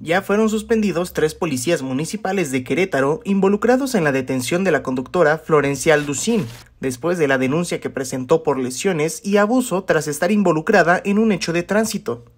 ya fueron suspendidos tres policías municipales de Querétaro involucrados en la detención de la conductora Florencia Alducín, después de la denuncia que presentó por lesiones y abuso tras estar involucrada en un hecho de tránsito.